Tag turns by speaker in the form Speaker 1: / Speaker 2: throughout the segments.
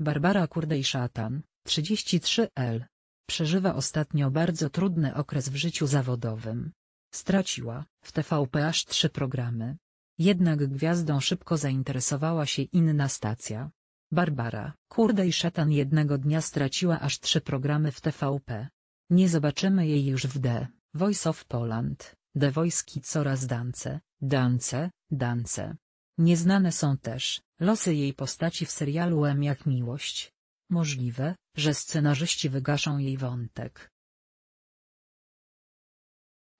Speaker 1: Barbara Kurdej-Szatan, 33L. Przeżywa ostatnio bardzo trudny okres w życiu zawodowym. Straciła, w TVP aż trzy programy. Jednak gwiazdą szybko zainteresowała się inna stacja. Barbara Kurdej-Szatan jednego dnia straciła aż trzy programy w TVP. Nie zobaczymy jej już w D. Voice of Poland, The Wojski coraz Dance, Dance, Dance. Nieznane są też losy jej postaci w serialu M jak miłość. Możliwe, że scenarzyści wygaszą jej wątek.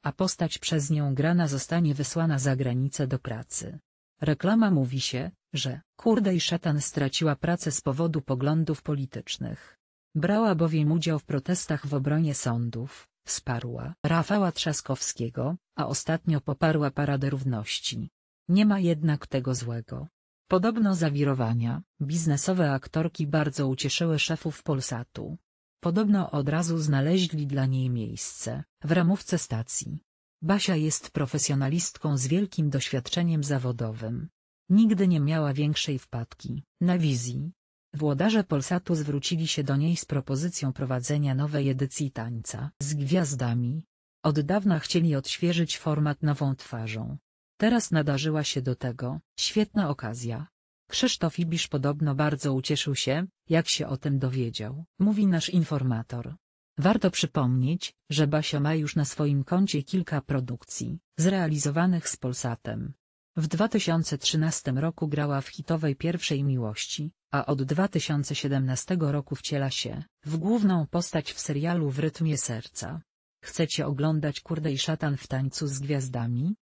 Speaker 1: A postać przez nią grana zostanie wysłana za granicę do pracy. Reklama mówi się, że kurde i szatan straciła pracę z powodu poglądów politycznych. Brała bowiem udział w protestach w obronie sądów, wsparła Rafała Trzaskowskiego, a ostatnio poparła Paradę Równości. Nie ma jednak tego złego. Podobno zawirowania biznesowe aktorki bardzo ucieszyły szefów Polsatu. Podobno od razu znaleźli dla niej miejsce w ramówce stacji. Basia jest profesjonalistką z wielkim doświadczeniem zawodowym. Nigdy nie miała większej wpadki na wizji. Włodarze Polsatu zwrócili się do niej z propozycją prowadzenia nowej edycji tańca z gwiazdami. Od dawna chcieli odświeżyć format nową twarzą, Teraz nadarzyła się do tego, świetna okazja. Krzysztof Ibisz podobno bardzo ucieszył się, jak się o tym dowiedział, mówi nasz informator. Warto przypomnieć, że Basia ma już na swoim koncie kilka produkcji, zrealizowanych z Polsatem. W 2013 roku grała w hitowej Pierwszej Miłości, a od 2017 roku wciela się w główną postać w serialu W rytmie serca. Chcecie oglądać Kurde i szatan w tańcu z gwiazdami?